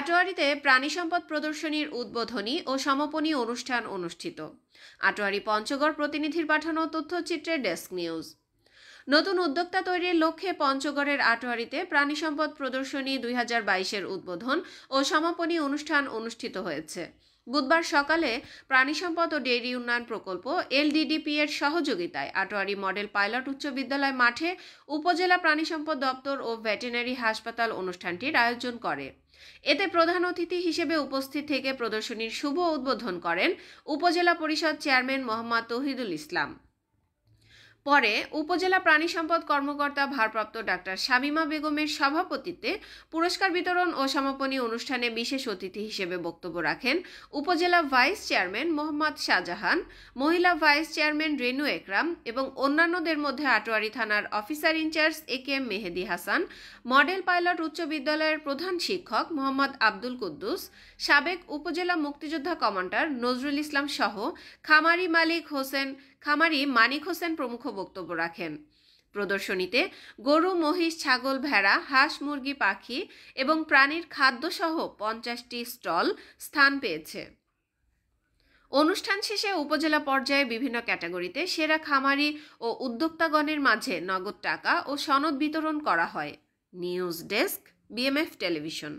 আটোয়ারিতে প্রাণী সম্পদ প্রদর্শনীর উদ্বোধনী ও সমাপনী অনুষ্ঠান অনুষ্ঠিত আটোয়ারি পঞ্চগড় প্রতিনিধির পাঠানো তথ্যচিত্রে ডেস্ক নিউজ নতুন উদ্যোক্তা তৈরির লক্ষ্যে পঞ্চগড়ের আটোয়ারিতে প্রাণী সম্পদ প্রদর্শনী দুই হাজার বাইশের উদ্বোধন ও সমাপনী অনুষ্ঠান অনুষ্ঠিত হয়েছে বুধবার সকালে প্রাণী সম্পদ ও ডেইরি উন্নয়ন প্রকল্প এলডিডিপি এর সহযোগিতায় আটোয়ারি মডেল পাইলট উচ্চ বিদ্যালয় মাঠে উপজেলা প্রাণী সম্পদ দপ্তর ও ভেটেনারি হাসপাতাল অনুষ্ঠানটির আয়োজন করে এতে প্রধান অতিথি হিসেবে উপস্থিত থেকে প্রদর্শনীর শুভ উদ্বোধন করেন উপজেলা পরিষদ চেয়ারম্যান মোহাম্মদ তহিদুল ইসলাম পরে উপজেলা প্রাণী সম্পদ কর্মকর্তা ভারপ্রাপ্ত ডাক্তার শামিমা বেগমের সভাপতিত্বে পুরস্কার বিতরণ ও সমাপনী অনুষ্ঠানে বিশেষ অতিথি হিসেবে বক্তব্য রাখেন উপজেলা ভাইস চেয়ারম্যান মোহাম্মদ শাহজাহান মহিলা ভাইস চেয়ারম্যান রেনু একরাম এবং অন্যান্যদের মধ্যে আটোয়ারি থানার officer incharge A K M Mehedi Hasan model pilot উচ্চ বিদ্যালয়ের প্রধান শিক্ষক মোহাম্মদ আব্দুল কুদ্দুস সাবেক উপজেলা মুক্তিযোদ্ধা কমান্ডার নজরুল ইসলাম সহ খামারি মালিক হোসেন খামারি মানিক হোসেন প্রমুখ বক্তব্য রাখেন প্রদর্শনীতে গরু মহিষ ছাগল ভেড়া হাঁস মুরগি পাখি এবং প্রাণীর খাদ্যসহ পঞ্চাশটি স্টল স্থান পেয়েছে অনুষ্ঠান শেষে উপজেলা পর্যায়ে বিভিন্ন ক্যাটাগরিতে সেরা খামারি ও উদ্যোক্তাগণের মাঝে নগদ টাকা ও সনদ বিতরণ করা হয় নিউজ ডেস্ক বিএমএফ টেলিভিশন